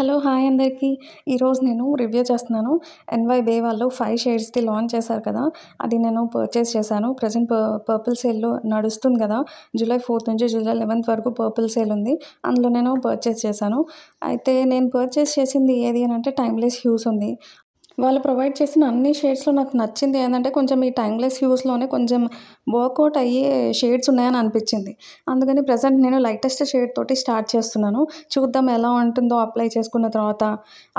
hello hi అందరికీ ఈరోజు నేను రివ్యూ చేస్తున్నాను ఎన్వై బే వాళ్ళు ఫైవ్ షేడ్స్ది లాంచ్ చేశారు కదా అది నేను పర్చేస్ చేశాను ప్రజెంట్ పర్పుల్ సేల్లో నడుస్తుంది కదా జూలై ఫోర్త్ నుంచి జూలై లెవెన్త్ వరకు పర్పుల్ సేల్ ఉంది అందులో నేను పర్చేస్ చేశాను అయితే నేను పర్చేస్ చేసింది ఏది అని అంటే టైమ్లెస్ హ్యూస్ ఉంది వాళ్ళు ప్రొవైడ్ చేసిన అన్ని షేడ్స్లో నాకు నచ్చింది ఏంటంటే కొంచెం ఈ టైమ్లెస్ హ్యూస్లోనే కొంచెం వర్కౌట్ అయ్యే షేడ్స్ ఉన్నాయని అనిపించింది అందుకని ప్రజెంట్ నేను లైటెస్ట్ షేడ్ తోటి స్టార్ట్ చేస్తున్నాను చూద్దాం ఎలా ఉంటుందో అప్లై చేసుకున్న తర్వాత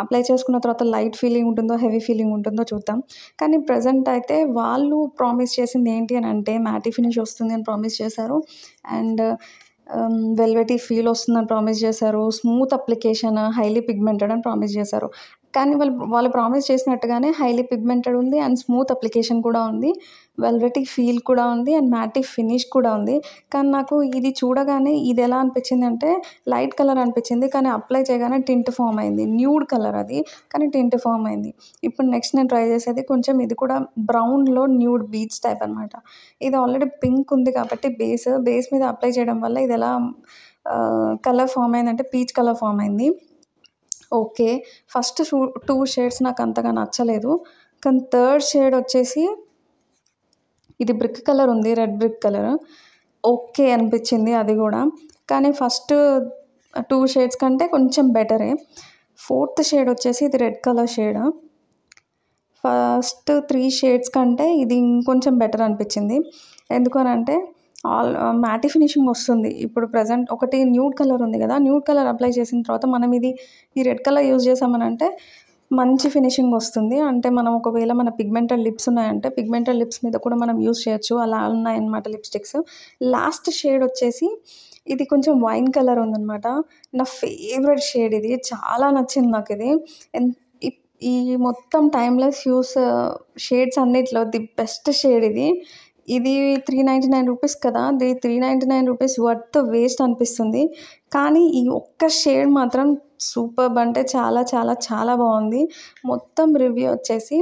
అప్లై చేసుకున్న తర్వాత లైట్ ఫీలింగ్ ఉంటుందో హెవీ ఫీలింగ్ ఉంటుందో చూద్దాం కానీ ప్రజెంట్ అయితే వాళ్ళు ప్రామిస్ చేసింది ఏంటి అని అంటే మ్యాటీ ఫినిష్ వస్తుంది అని ప్రామిస్ చేశారు అండ్ వెల్వెటీ ఫీల్ వస్తుందని ప్రామిస్ చేశారు స్మూత్ అప్లికేషన్ హైలీ పిగ్మెంటెడ్ అని ప్రామిస్ చేశారు కానీ వాళ్ళు వాళ్ళు ప్రామిస్ చేసినట్టుగానే హైలీ పిగ్మెంటెడ్ ఉంది అండ్ స్మూత్ అప్లికేషన్ కూడా ఉంది వెల్వెటీ ఫీల్ కూడా ఉంది అండ్ మ్యాటిక్ ఫినిష్ కూడా ఉంది కానీ నాకు ఇది చూడగానే ఇది ఎలా అనిపించింది అంటే లైట్ కలర్ అనిపించింది కానీ అప్లై చేయగానే టింట్ ఫామ్ అయింది న్యూడ్ కలర్ అది కానీ టింట్ ఫామ్ అయింది ఇప్పుడు నెక్స్ట్ నేను ట్రై చేసేది కొంచెం ఇది కూడా బ్రౌన్లో న్యూడ్ బీచ్ టైప్ అనమాట ఇది ఆల్రెడీ పింక్ ఉంది కాబట్టి బేస్ బేస్ మీద అప్లై చేయడం వల్ల ఇది ఎలా కలర్ ఫామ్ అయిందంటే పీచ్ కలర్ ఫామ్ అయింది ఓకే ఫస్ట్ షూ టూ షేడ్స్ నాకు అంతగా నచ్చలేదు కానీ థర్డ్ షేడ్ వచ్చేసి ఇది బ్రిక్ కలర్ ఉంది రెడ్ బ్రిక్ కలర్ ఓకే అనిపించింది అది కూడా కానీ ఫస్ట్ టూ షేడ్స్ కంటే కొంచెం బెటరే ఫోర్త్ షేడ్ వచ్చేసి ఇది red colour shade first three shades కంటే ఇది ఇంకొంచెం బెటర్ అనిపించింది అంటే ఆల్ మ్యాటి ఫినిషింగ్ వస్తుంది ఇప్పుడు ప్రజెంట్ ఒకటి న్యూడ్ కలర్ ఉంది కదా న్యూడ్ కలర్ అప్లై చేసిన తర్వాత మనం ఇది ఈ రెడ్ కలర్ యూజ్ చేసామనంటే మంచి ఫినిషింగ్ వస్తుంది అంటే మనం ఒకవేళ మన పిగ్మెంటల్ లిప్స్ ఉన్నాయంటే పిగ్మెంటల్ లిప్స్ మీద కూడా మనం యూజ్ చేయొచ్చు అలా ఉన్నాయన్నమాట లిప్స్టిక్స్ లాస్ట్ షేడ్ వచ్చేసి ఇది కొంచెం వైన్ కలర్ ఉందనమాట నా ఫేవరెట్ షేడ్ ఇది చాలా నచ్చింది నాకు ఇది ఈ మొత్తం టైమ్లెస్ యూస్ షేడ్స్ అన్నిట్లో ది బెస్ట్ షేడ్ ఇది ఇది త్రీ నైంటీ నైన్ రూపీస్ కదా the three ninety nine rupees worth waste అనిపిస్తుంది కానీ ఈ ఒక్క షేడ్ మాత్రం సూపర్ అంటే చాలా చాలా చాలా బాగుంది మొత్తం రివ్యూ వచ్చేసి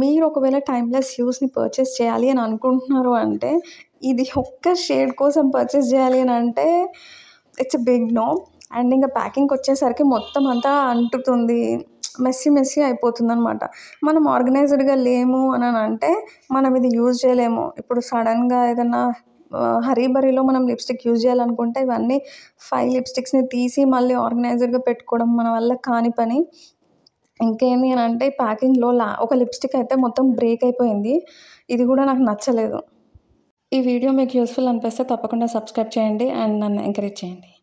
మీరు ఒకవేళ టైమ్లెస్ యూస్ని పర్చేస్ చేయాలి అని అనుకుంటున్నారు అంటే ఇది ఒక్క షేడ్ కోసం పర్చేస్ చేయాలి అని అంటే ఇట్స్ బిగ్ నో అండ్ ఇంకా ప్యాకింగ్కి వచ్చేసరికి మొత్తం అంతా అంటుతుంది మెస్సీ మెస్సీ అయిపోతుందనమాట మనం ఆర్గనైజ్డ్గా లేము అని అంటే మనం ఇది యూజ్ చేయలేము ఇప్పుడు సడన్గా ఏదన్నా హరీబరీలో మనం లిప్స్టిక్ యూజ్ చేయాలనుకుంటే ఇవన్నీ ఫైవ్ లిప్స్టిక్స్ని తీసి మళ్ళీ ఆర్గనైజర్గా పెట్టుకోవడం మన వల్ల కాని పని ఇంకేంది అని అంటే ప్యాకింగ్లో లా ఒక లిప్స్టిక్ అయితే మొత్తం బ్రేక్ అయిపోయింది ఇది కూడా నాకు నచ్చలేదు ఈ వీడియో మీకు యూస్ఫుల్ అనిపిస్తే తప్పకుండా సబ్స్క్రైబ్ చేయండి అండ్ నన్ను ఎంకరేజ్ చేయండి